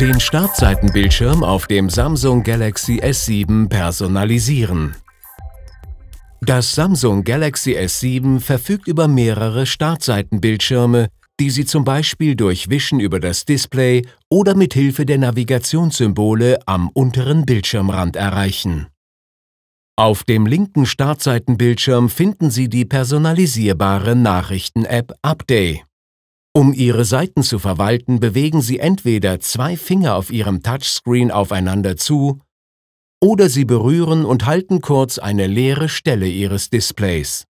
Den Startseitenbildschirm auf dem Samsung Galaxy S7 personalisieren. Das Samsung Galaxy S7 verfügt über mehrere Startseitenbildschirme, die Sie zum Beispiel durch Wischen über das Display oder mit Hilfe der Navigationssymbole am unteren Bildschirmrand erreichen. Auf dem linken Startseitenbildschirm finden Sie die personalisierbare Nachrichten-App Update. Um ihre Seiten zu verwalten, bewegen sie entweder zwei Finger auf ihrem Touchscreen aufeinander zu oder sie berühren und halten kurz eine leere Stelle ihres Displays.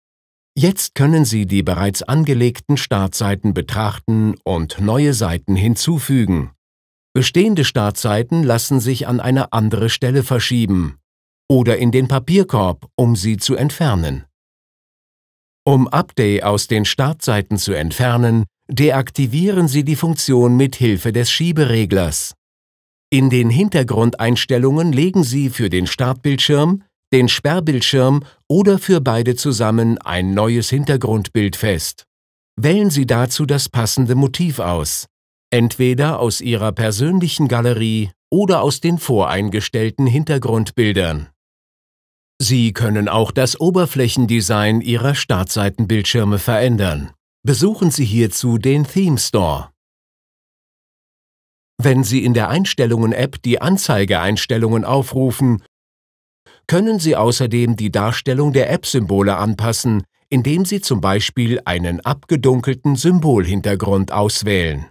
Jetzt können Sie die bereits angelegten Startseiten betrachten und neue Seiten hinzufügen. Bestehende Startseiten lassen sich an eine andere Stelle verschieben oder in den Papierkorb, um sie zu entfernen. Um Update aus den Startseiten zu entfernen, deaktivieren Sie die Funktion mit Hilfe des Schiebereglers. In den Hintergrundeinstellungen legen Sie für den Startbildschirm, den Sperrbildschirm oder für beide zusammen ein neues Hintergrundbild fest. Wählen Sie dazu das passende Motiv aus, entweder aus Ihrer persönlichen Galerie oder aus den voreingestellten Hintergrundbildern. Sie können auch das Oberflächendesign Ihrer Startseitenbildschirme verändern. Besuchen Sie hierzu den Theme Store. Wenn Sie in der Einstellungen-App die Anzeigeeinstellungen aufrufen, können Sie außerdem die Darstellung der App-Symbole anpassen, indem Sie zum Beispiel einen abgedunkelten Symbolhintergrund auswählen